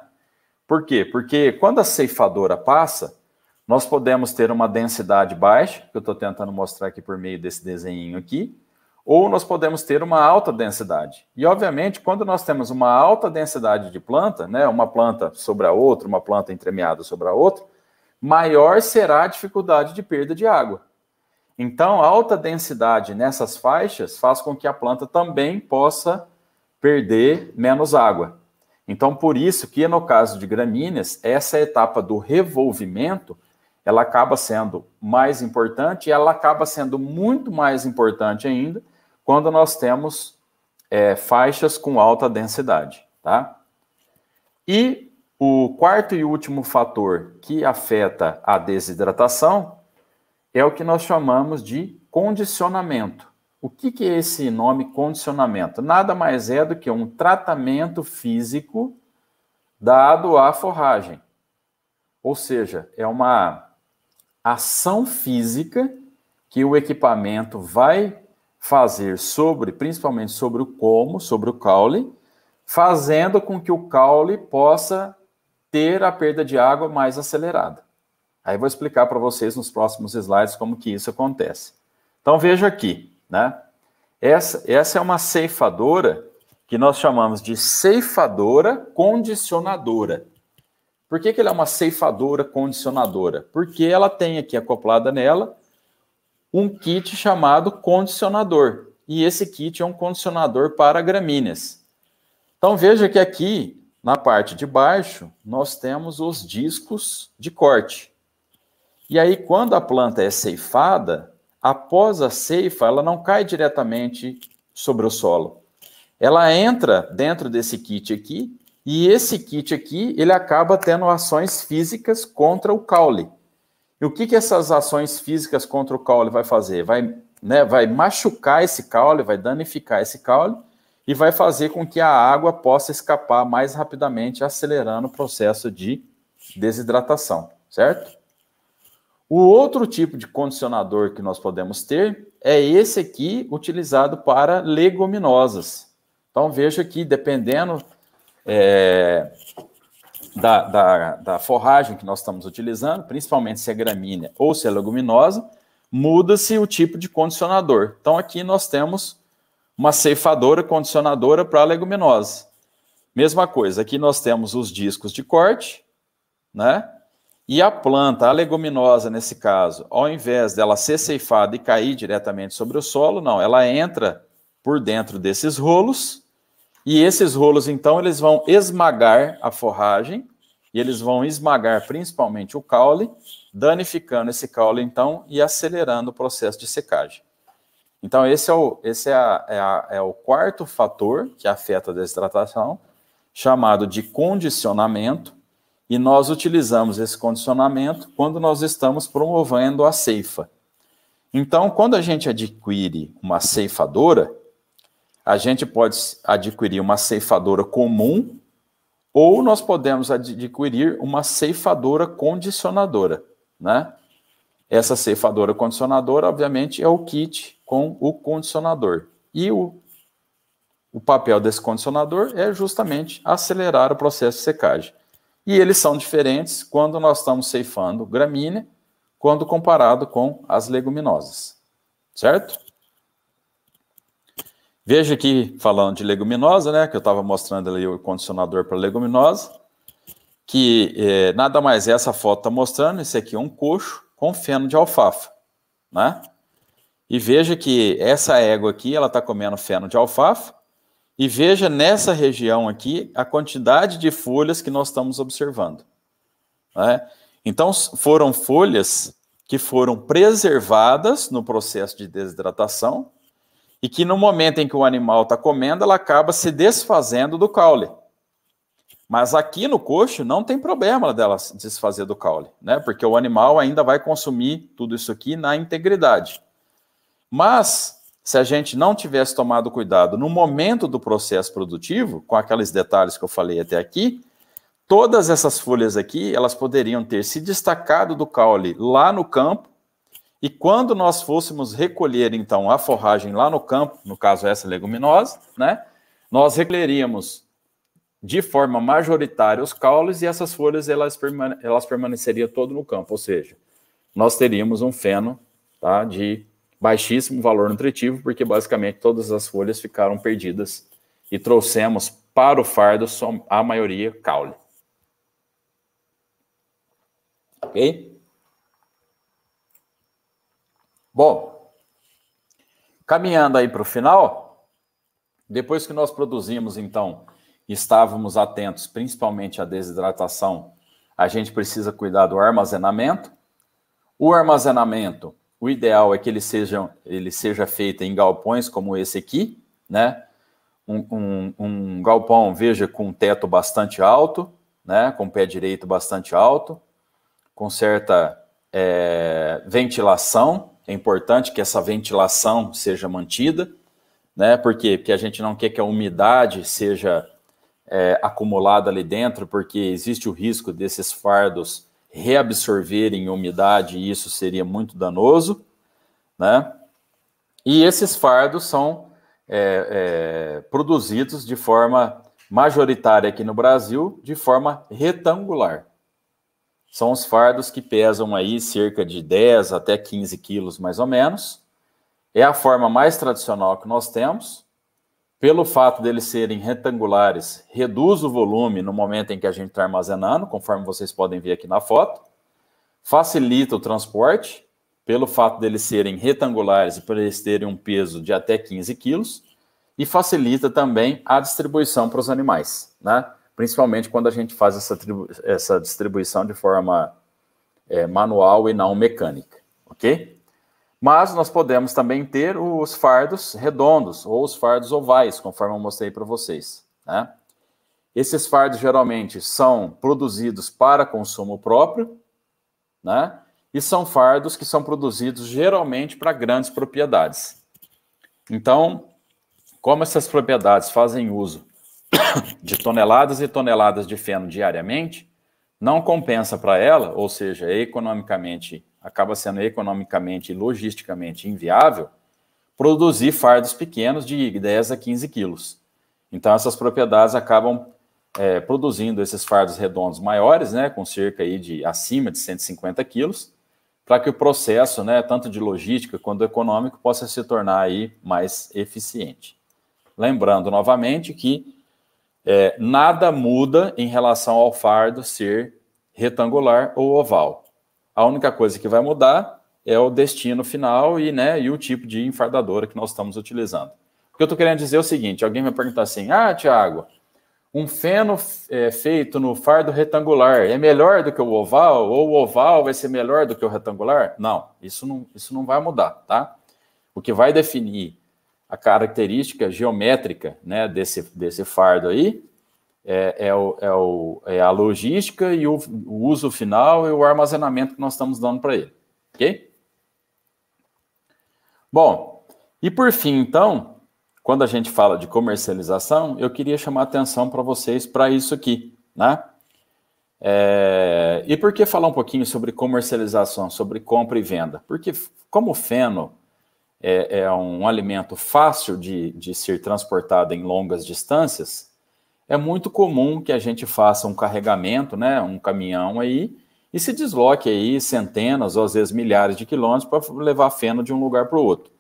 Por quê? Porque quando a ceifadora passa, nós podemos ter uma densidade baixa, que eu estou tentando mostrar aqui por meio desse desenho aqui, ou nós podemos ter uma alta densidade. E, obviamente, quando nós temos uma alta densidade de planta, né, uma planta sobre a outra, uma planta entremeada sobre a outra, maior será a dificuldade de perda de água. Então, alta densidade nessas faixas faz com que a planta também possa perder menos água. Então, por isso que no caso de gramíneas, essa etapa do revolvimento, ela acaba sendo mais importante e ela acaba sendo muito mais importante ainda quando nós temos é, faixas com alta densidade, tá? E o quarto e último fator que afeta a desidratação é o que nós chamamos de condicionamento. O que, que é esse nome condicionamento? Nada mais é do que um tratamento físico dado à forragem. Ou seja, é uma ação física que o equipamento vai fazer sobre, principalmente sobre o como, sobre o caule, fazendo com que o caule possa ter a perda de água mais acelerada. Aí vou explicar para vocês nos próximos slides como que isso acontece. Então veja aqui, né? Essa, essa é uma ceifadora que nós chamamos de ceifadora condicionadora. Por que, que ela é uma ceifadora condicionadora? Porque ela tem aqui acoplada nela um kit chamado condicionador. E esse kit é um condicionador para gramíneas. Então veja que aqui, na parte de baixo, nós temos os discos de corte. E aí, quando a planta é ceifada, após a ceifa, ela não cai diretamente sobre o solo. Ela entra dentro desse kit aqui, e esse kit aqui, ele acaba tendo ações físicas contra o caule. E o que, que essas ações físicas contra o caule vai fazer? Vai, né, vai machucar esse caule, vai danificar esse caule e vai fazer com que a água possa escapar mais rapidamente, acelerando o processo de desidratação, certo? O outro tipo de condicionador que nós podemos ter é esse aqui, utilizado para leguminosas. Então veja que dependendo é, da, da, da forragem que nós estamos utilizando, principalmente se é gramínea ou se é leguminosa, muda-se o tipo de condicionador. Então aqui nós temos uma ceifadora condicionadora para leguminosa. Mesma coisa, aqui nós temos os discos de corte, né? E a planta, a leguminosa nesse caso, ao invés dela ser ceifada e cair diretamente sobre o solo, não, ela entra por dentro desses rolos e esses rolos, então, eles vão esmagar a forragem e eles vão esmagar principalmente o caule, danificando esse caule, então, e acelerando o processo de secagem. Então, esse é o, esse é a, é a, é o quarto fator que afeta a desidratação, chamado de condicionamento, e nós utilizamos esse condicionamento quando nós estamos promovendo a ceifa. Então, quando a gente adquire uma ceifadora, a gente pode adquirir uma ceifadora comum ou nós podemos adquirir uma ceifadora condicionadora, né? Essa ceifadora condicionadora, obviamente, é o kit com o condicionador. E o, o papel desse condicionador é justamente acelerar o processo de secagem. E eles são diferentes quando nós estamos ceifando gramínea, quando comparado com as leguminosas, certo? Veja aqui, falando de leguminosa, né, que eu estava mostrando ali o condicionador para leguminosa, que é, nada mais é essa foto está mostrando, esse aqui é um coxo com feno de alfafa, né? E veja que essa égua aqui, ela está comendo feno de alfafa, e veja nessa região aqui a quantidade de folhas que nós estamos observando. Né? Então, foram folhas que foram preservadas no processo de desidratação, e que no momento em que o animal está comendo, ela acaba se desfazendo do caule. Mas aqui no coxo não tem problema dela se desfazer do caule, né? Porque o animal ainda vai consumir tudo isso aqui na integridade. Mas se a gente não tivesse tomado cuidado no momento do processo produtivo, com aqueles detalhes que eu falei até aqui, todas essas folhas aqui, elas poderiam ter se destacado do caule lá no campo e quando nós fôssemos recolher, então, a forragem lá no campo, no caso essa leguminosa, né, nós recolheríamos de forma majoritária os caules e essas folhas elas, permane elas permaneceriam todo no campo, ou seja, nós teríamos um feno tá, de baixíssimo valor nutritivo, porque basicamente todas as folhas ficaram perdidas e trouxemos para o fardo a maioria caule. Ok? Bom, caminhando aí para o final, depois que nós produzimos, então, estávamos atentos principalmente à desidratação, a gente precisa cuidar do armazenamento. O armazenamento, o ideal é que ele seja, ele seja feito em galpões como esse aqui, né? Um, um, um galpão, veja, com um teto bastante alto, né? Com pé direito bastante alto, com certa é, ventilação, é importante que essa ventilação seja mantida, né? Por quê? Porque a gente não quer que a umidade seja é, acumulada ali dentro, porque existe o risco desses fardos reabsorverem umidade e isso seria muito danoso, né? E esses fardos são é, é, produzidos de forma majoritária aqui no Brasil, de forma retangular. São os fardos que pesam aí cerca de 10 até 15 quilos, mais ou menos. É a forma mais tradicional que nós temos. Pelo fato deles serem retangulares, reduz o volume no momento em que a gente está armazenando, conforme vocês podem ver aqui na foto. Facilita o transporte, pelo fato deles serem retangulares e por eles terem um peso de até 15 quilos. E facilita também a distribuição para os animais, né? principalmente quando a gente faz essa, essa distribuição de forma é, manual e não mecânica, ok? Mas nós podemos também ter os fardos redondos ou os fardos ovais, conforme eu mostrei para vocês. Né? Esses fardos geralmente são produzidos para consumo próprio, né? E são fardos que são produzidos geralmente para grandes propriedades. Então, como essas propriedades fazem uso [COUGHS] de toneladas e toneladas de feno diariamente, não compensa para ela, ou seja, economicamente acaba sendo economicamente e logisticamente inviável, produzir fardos pequenos de 10 a 15 quilos. Então essas propriedades acabam é, produzindo esses fardos redondos maiores, né, com cerca aí de acima de 150 quilos, para que o processo, né, tanto de logística quanto econômico, possa se tornar aí mais eficiente. Lembrando novamente que é, nada muda em relação ao fardo ser retangular ou oval. A única coisa que vai mudar é o destino final e, né, e o tipo de enfardadora que nós estamos utilizando. O que eu estou querendo dizer é o seguinte: alguém vai perguntar assim, ah, Tiago, um feno é, feito no fardo retangular é melhor do que o oval? Ou o oval vai ser melhor do que o retangular? Não, isso não, isso não vai mudar, tá? O que vai definir a característica geométrica né, desse, desse fardo aí é, é, o, é, o, é a logística e o, o, uso final e o armazenamento que nós estamos dando para ele. Ok? Bom, e por fim, então, quando a gente fala de comercialização, eu queria chamar atenção para vocês para isso aqui, né? É, e por que falar um pouquinho sobre comercialização, sobre compra e venda? Porque como o Feno é, é um alimento fácil de, de ser transportado em longas distâncias, é muito comum que a gente faça um carregamento, né, um caminhão aí, e se desloque aí centenas ou às vezes milhares de quilômetros para levar feno de um lugar para o outro.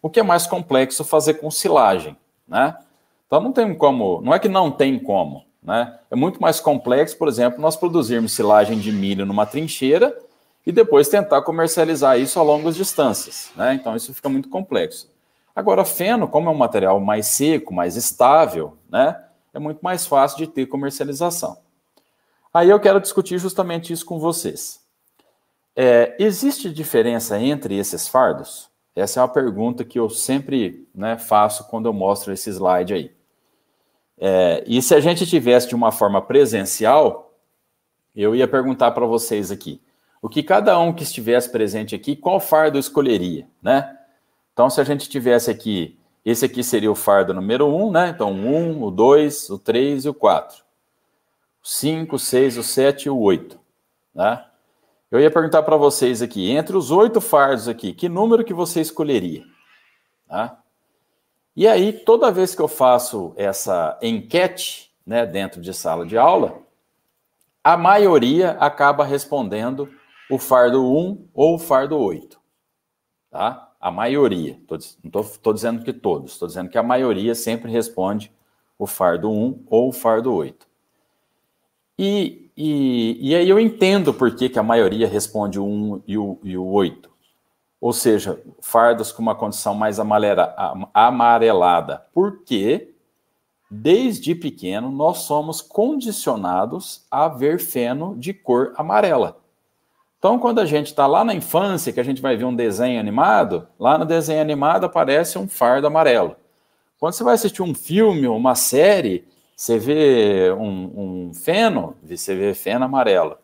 O que é mais complexo fazer com silagem, né? Então não tem como, não é que não tem como, né? É muito mais complexo, por exemplo, nós produzirmos silagem de milho numa trincheira e depois tentar comercializar isso a longas distâncias. Né? Então, isso fica muito complexo. Agora, feno, como é um material mais seco, mais estável, né? é muito mais fácil de ter comercialização. Aí eu quero discutir justamente isso com vocês. É, existe diferença entre esses fardos? Essa é uma pergunta que eu sempre né, faço quando eu mostro esse slide aí. É, e se a gente tivesse de uma forma presencial, eu ia perguntar para vocês aqui: o que cada um que estivesse presente aqui, qual fardo escolheria, né? Então, se a gente tivesse aqui, esse aqui seria o fardo número 1, um, né? Então, 1, um, o 2, o 3 e o 4. 5, 6, o 7 e o 8, né? Eu ia perguntar para vocês aqui, entre os oito fardos aqui, que número que você escolheria? Tá? E aí, toda vez que eu faço essa enquete né, dentro de sala de aula, a maioria acaba respondendo o fardo 1 ou o fardo 8. Tá? A maioria, tô, não estou dizendo que todos, estou dizendo que a maioria sempre responde o fardo 1 ou o fardo 8. E, e, e aí eu entendo por que, que a maioria responde o 1 e o, e o 8. Ou seja, fardos com uma condição mais amarela, amarelada. Porque desde pequeno nós somos condicionados a ver feno de cor amarela. Então, quando a gente está lá na infância, que a gente vai ver um desenho animado, lá no desenho animado aparece um fardo amarelo. Quando você vai assistir um filme uma série, você vê um, um feno, você vê feno amarelo.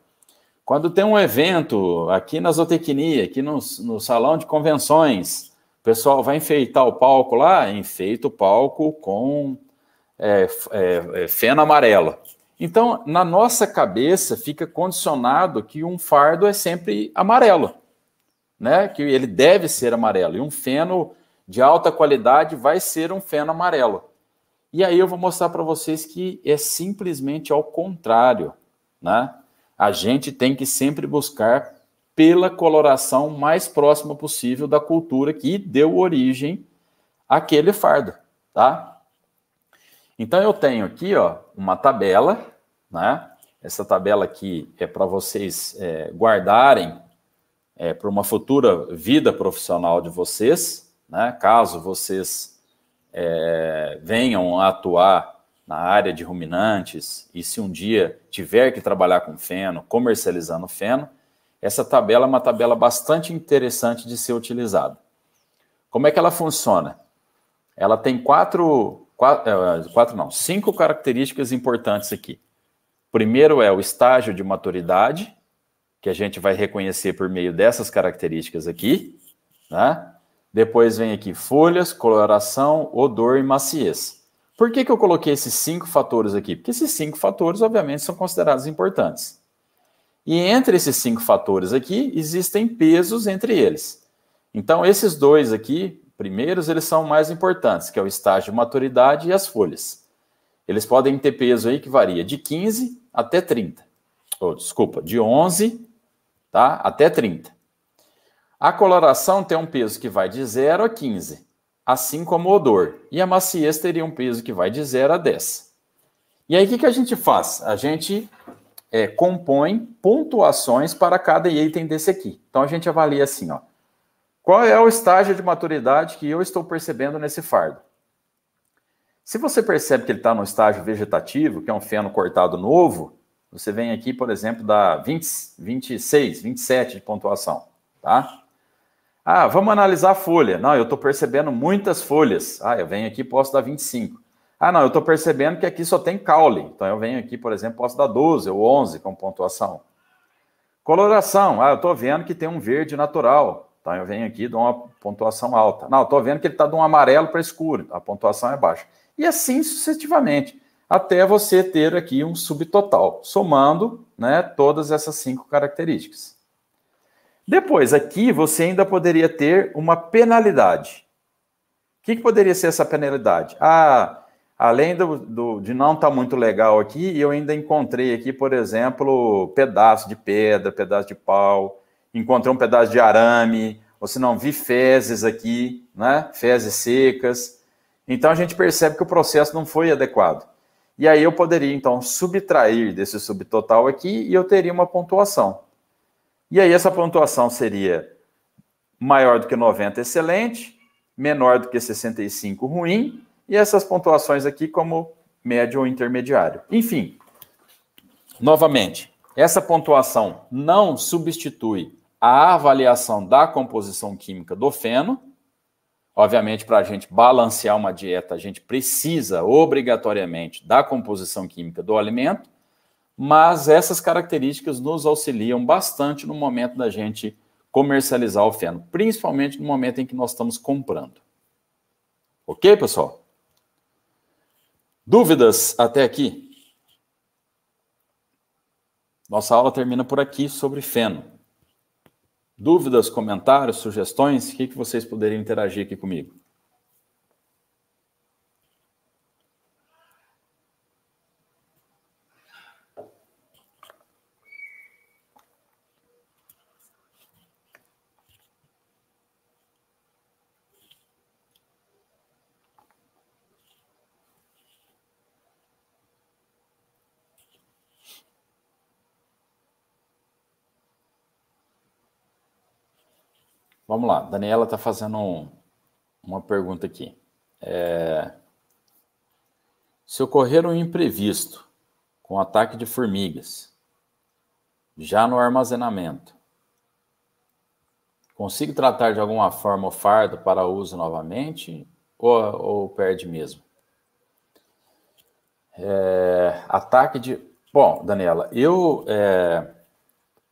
Quando tem um evento aqui na zootecnia, aqui no, no salão de convenções, o pessoal vai enfeitar o palco lá, enfeita o palco com é, é, é, feno amarelo. Então, na nossa cabeça fica condicionado que um fardo é sempre amarelo, né? Que ele deve ser amarelo. E um feno de alta qualidade vai ser um feno amarelo. E aí eu vou mostrar para vocês que é simplesmente ao contrário, né? A gente tem que sempre buscar pela coloração mais próxima possível da cultura que deu origem àquele fardo, tá? Então eu tenho aqui ó, uma tabela, né? Essa tabela aqui é para vocês é, guardarem é, para uma futura vida profissional de vocês, né? Caso vocês é, venham a atuar na área de ruminantes e se um dia tiver que trabalhar com feno, comercializando feno, essa tabela é uma tabela bastante interessante de ser utilizada. Como é que ela funciona? Ela tem quatro quatro, é, é, quatro não, cinco características importantes aqui. Primeiro é o estágio de maturidade, que a gente vai reconhecer por meio dessas características aqui. Né? Depois vem aqui folhas, coloração, odor e maciez. Por que, que eu coloquei esses cinco fatores aqui? Porque esses cinco fatores, obviamente, são considerados importantes. E entre esses cinco fatores aqui, existem pesos entre eles. Então, esses dois aqui, Primeiros, eles são mais importantes, que é o estágio de maturidade e as folhas. Eles podem ter peso aí que varia de 15 até 30. Ou desculpa, de 11 tá, até 30. A coloração tem um peso que vai de 0 a 15, assim como o odor. E a maciez teria um peso que vai de 0 a 10. E aí, o que, que a gente faz? A gente é, compõe pontuações para cada item desse aqui. Então, a gente avalia assim, ó. Qual é o estágio de maturidade que eu estou percebendo nesse fardo? Se você percebe que ele está no estágio vegetativo, que é um feno cortado novo, você vem aqui, por exemplo, dá 20, 26, 27 de pontuação, tá? Ah, vamos analisar a folha. Não, eu estou percebendo muitas folhas. Ah, eu venho aqui e posso dar 25. Ah, não, eu estou percebendo que aqui só tem caule. Então, eu venho aqui, por exemplo, posso dar 12 ou 11 com pontuação. Coloração. Ah, eu estou vendo que tem um verde natural. Então eu venho aqui e dou uma pontuação alta. Não, estou vendo que ele está de um amarelo para escuro, a pontuação é baixa. E assim sucessivamente, até você ter aqui um subtotal, somando né, todas essas cinco características. Depois, aqui você ainda poderia ter uma penalidade. O que, que poderia ser essa penalidade? Ah, além do, do, de não estar tá muito legal aqui, eu ainda encontrei aqui, por exemplo, pedaço de pedra, pedaço de pau, encontrei um pedaço de arame, ou se não, vi fezes aqui, né? fezes secas. Então a gente percebe que o processo não foi adequado. E aí eu poderia, então, subtrair desse subtotal aqui e eu teria uma pontuação. E aí essa pontuação seria maior do que 90, excelente, menor do que 65, ruim, e essas pontuações aqui como médio ou intermediário. Enfim, novamente, essa pontuação não substitui a avaliação da composição química do feno. Obviamente, para a gente balancear uma dieta, a gente precisa obrigatoriamente da composição química do alimento, mas essas características nos auxiliam bastante no momento da gente comercializar o feno, principalmente no momento em que nós estamos comprando. Ok, pessoal? Dúvidas até aqui? Nossa aula termina por aqui sobre feno. Dúvidas, comentários, sugestões? O que, que vocês poderiam interagir aqui comigo? Vamos lá, Daniela está fazendo um, uma pergunta aqui. É, se ocorrer um imprevisto com ataque de formigas, já no armazenamento, consigo tratar de alguma forma o fardo para uso novamente ou, ou perde mesmo? É, ataque de. Bom, Daniela, eu. É,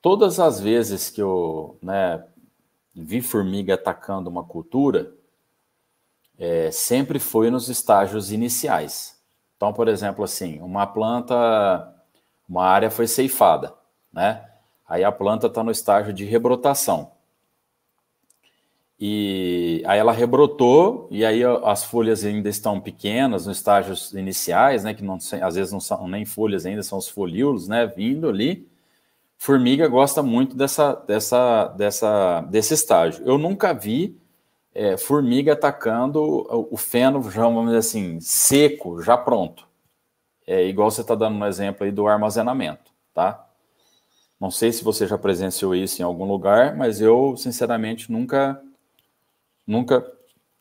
todas as vezes que eu né, vi formiga atacando uma cultura é, sempre foi nos estágios iniciais. Então, por exemplo, assim, uma planta, uma área foi ceifada, né? Aí a planta está no estágio de rebrotação. E aí ela rebrotou, e aí as folhas ainda estão pequenas, nos estágios iniciais, né? Que não, às vezes não são nem folhas ainda, são os folíolos, né? Vindo ali. Formiga gosta muito dessa, dessa, dessa, desse estágio. Eu nunca vi é, formiga atacando o, feno, vamos dizer assim, seco, já pronto. É igual você está dando um exemplo aí do armazenamento, tá? Não sei se você já presenciou isso em algum lugar, mas eu, sinceramente, nunca, nunca,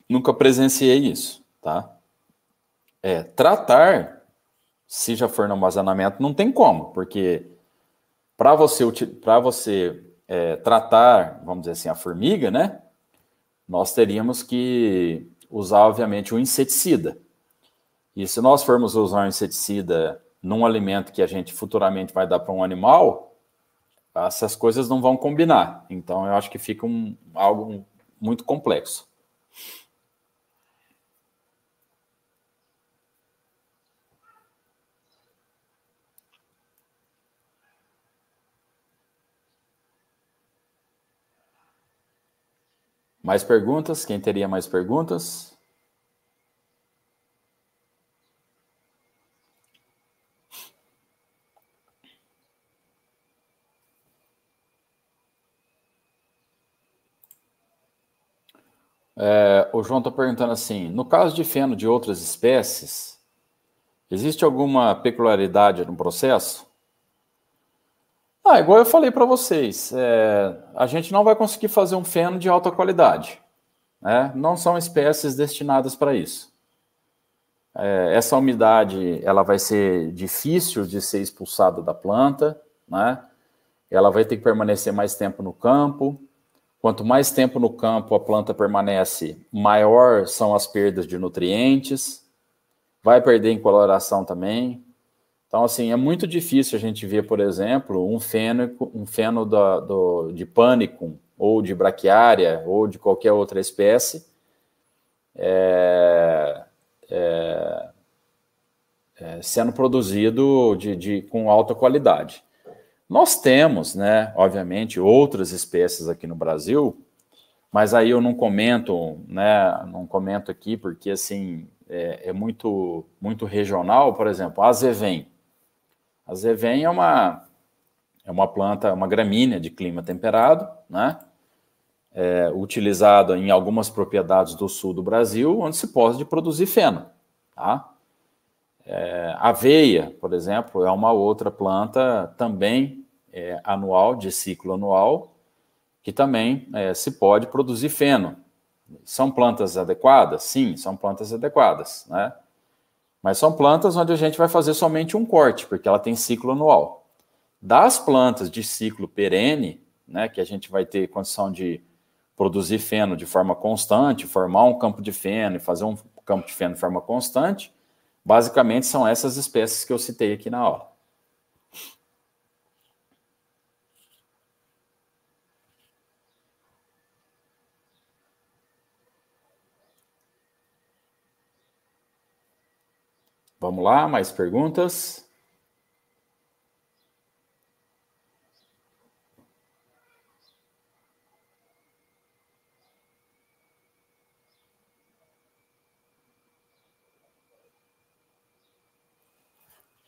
nunca presenciei isso, tá? É, tratar, se já for no armazenamento, não tem como, porque para você, para você é, tratar, vamos dizer assim, a formiga, né? Nós teríamos que usar, obviamente, um inseticida. E se nós formos usar um inseticida num alimento que a gente futuramente vai dar para um animal, essas coisas não vão combinar. Então, eu acho que fica um, algo muito complexo. Mais perguntas? Quem teria mais perguntas? É, o João está perguntando assim: no caso de feno de outras espécies, existe alguma peculiaridade no processo? Ah, igual eu falei para vocês, é, a gente não vai conseguir fazer um feno de alta qualidade. Né? Não são espécies destinadas para isso. É, essa umidade ela vai ser difícil de ser expulsada da planta, né? ela vai ter que permanecer mais tempo no campo. Quanto mais tempo no campo a planta permanece, maior são as perdas de nutrientes, vai perder em coloração também, então, assim, é muito difícil a gente ver, por exemplo, um feno, um feno do, de pânico, ou de braquiária, ou de qualquer outra espécie, é, é, é, sendo produzido de, de, com alta qualidade. Nós temos, né, obviamente, outras espécies aqui no Brasil, mas aí eu não comento, né, não comento aqui, porque, assim, é, é, muito muito regional, por exemplo, a zeven. A Zeven é uma, é uma planta, uma gramínea de clima temperado, né? É, utilizada em algumas propriedades do sul do Brasil, onde se pode produzir feno. Tá? É, aveia, por exemplo, é uma outra planta também é, anual, de ciclo anual, que também é, se pode produzir feno. São plantas adequadas? Sim, são plantas adequadas. Né? Mas são plantas onde a gente vai fazer somente um corte, porque ela tem ciclo anual. Das plantas de ciclo perene, né, que a gente vai ter condição de produzir feno de forma constante, formar um campo de feno e fazer um campo de feno de forma constante, basicamente são essas espécies que eu citei aqui na aula. Vamos lá, mais perguntas?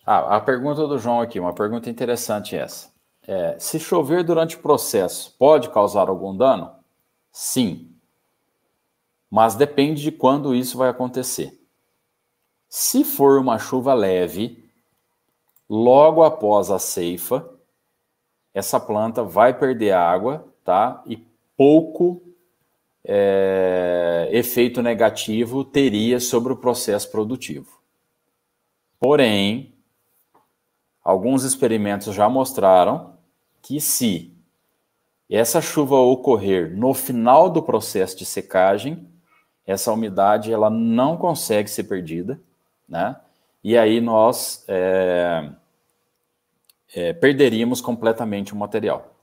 Ah, a pergunta do João aqui, uma pergunta interessante essa. É, se chover durante o processo, pode causar algum dano? Sim. Mas depende de quando isso vai acontecer. Se for uma chuva leve, logo após a ceifa, essa planta vai perder água, tá? E pouco é, efeito negativo teria sobre o processo produtivo. Porém, alguns experimentos já mostraram que se essa chuva ocorrer no final do processo de secagem, essa umidade ela não consegue ser perdida né? E aí nós é, é, perderíamos completamente o material.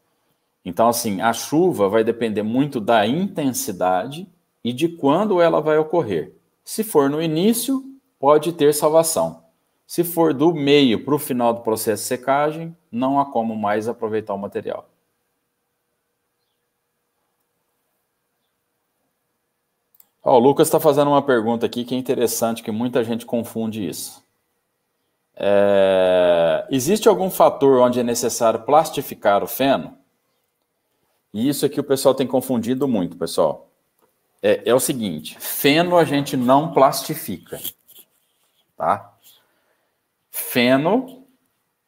Então, assim, a chuva vai depender muito da intensidade e de quando ela vai ocorrer. Se for no início, pode ter salvação. Se for do meio para o final do processo de secagem, não há como mais aproveitar o material. Oh, o Lucas está fazendo uma pergunta aqui que é interessante, que muita gente confunde isso. É... Existe algum fator onde é necessário plastificar o feno? E isso é que o pessoal tem confundido muito, pessoal. É, é o seguinte: feno a gente não plastifica, tá? Feno,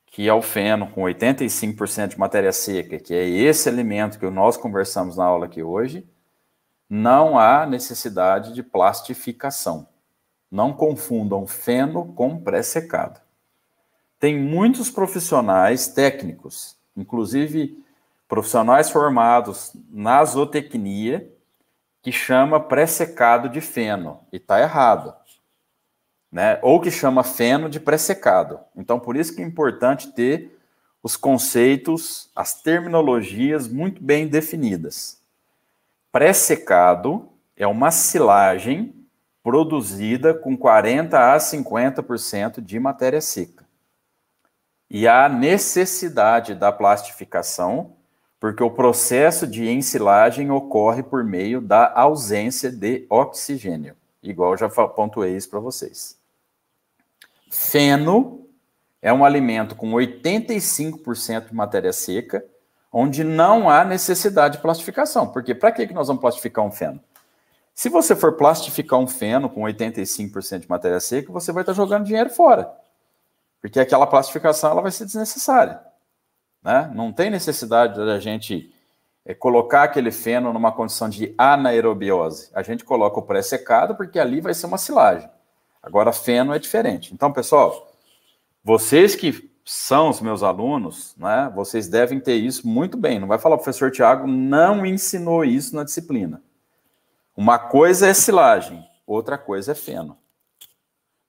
que é o feno com 85% de matéria seca, que é esse elemento que nós conversamos na aula aqui hoje, não há necessidade de plastificação. Não confundam feno com pré-secado. Tem muitos profissionais técnicos, inclusive profissionais formados na zootecnia, que chama pré-secado de feno, e está errado. Né? Ou que chama feno de pré-secado. Então, por isso que é importante ter os conceitos, as terminologias muito bem definidas. Pré-secado é uma silagem produzida com 40% a 50% de matéria seca. E há necessidade da plastificação, porque o processo de ensilagem ocorre por meio da ausência de oxigênio, igual já pontuei isso para vocês. Feno é um alimento com 85% de matéria seca onde não há necessidade de plastificação. Porque para que nós vamos plastificar um feno? Se você for plastificar um feno com 85% de matéria seca, você vai estar tá jogando dinheiro fora. Porque aquela plastificação ela vai ser desnecessária. Né? Não tem necessidade da gente é, colocar aquele feno numa condição de anaerobiose. A gente coloca o pré-secado porque ali vai ser uma silagem. Agora, feno é diferente. Então, pessoal, vocês que são os meus alunos, né? Vocês devem ter isso muito bem. Não vai falar, professor Tiago não ensinou isso na disciplina. Uma coisa é silagem, outra coisa é feno.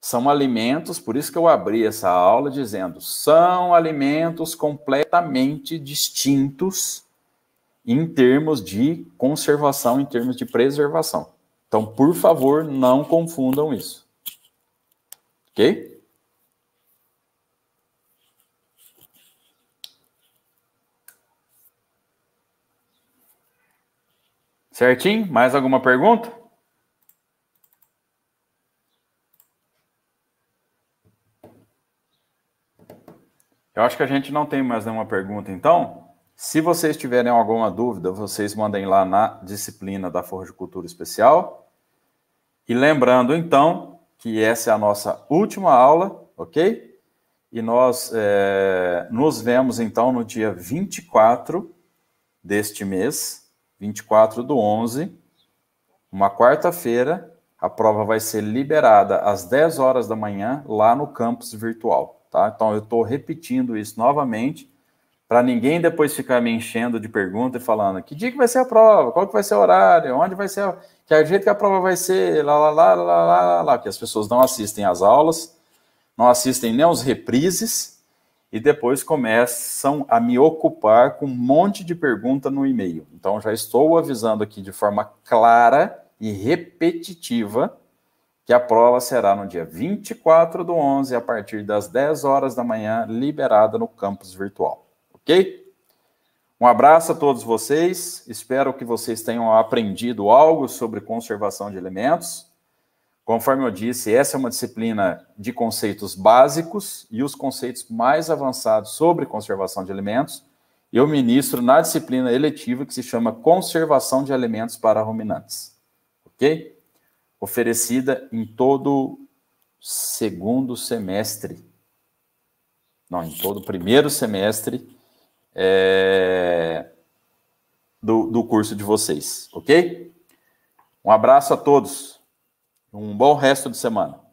São alimentos, por isso que eu abri essa aula dizendo, são alimentos completamente distintos em termos de conservação, em termos de preservação. Então, por favor, não confundam isso. Ok? Certinho? Mais alguma pergunta? Eu acho que a gente não tem mais nenhuma pergunta, então. Se vocês tiverem alguma dúvida, vocês mandem lá na disciplina da Forja Cultura Especial. E lembrando, então, que essa é a nossa última aula, ok? E nós é, nos vemos, então, no dia 24 deste mês, 24 do 11, uma quarta-feira, a prova vai ser liberada às 10 horas da manhã lá no campus virtual, tá? Então eu estou repetindo isso novamente para ninguém depois ficar me enchendo de pergunta e falando que dia que vai ser a prova, qual que vai ser o horário, onde vai ser, a... que jeito que a prova vai ser, lá, lá, lá, lá, lá, lá, lá, que as pessoas não assistem às aulas, não assistem nem aos reprises, e depois começam a me ocupar com um monte de pergunta no e-mail. Então já estou avisando aqui de forma clara e repetitiva que a prova será no dia 24 do 11, a partir das 10 horas da manhã, liberada no campus virtual. Ok? Um abraço a todos vocês. Espero que vocês tenham aprendido algo sobre conservação de elementos. Conforme eu disse, essa é uma disciplina de conceitos básicos e os conceitos mais avançados sobre conservação de alimentos. Eu ministro na disciplina eletiva que se chama Conservação de Alimentos para Ruminantes. Ok? Oferecida em todo segundo semestre. Não, em todo primeiro semestre é, do, do curso de vocês. Ok? Um abraço a todos. Um bom resto de semana.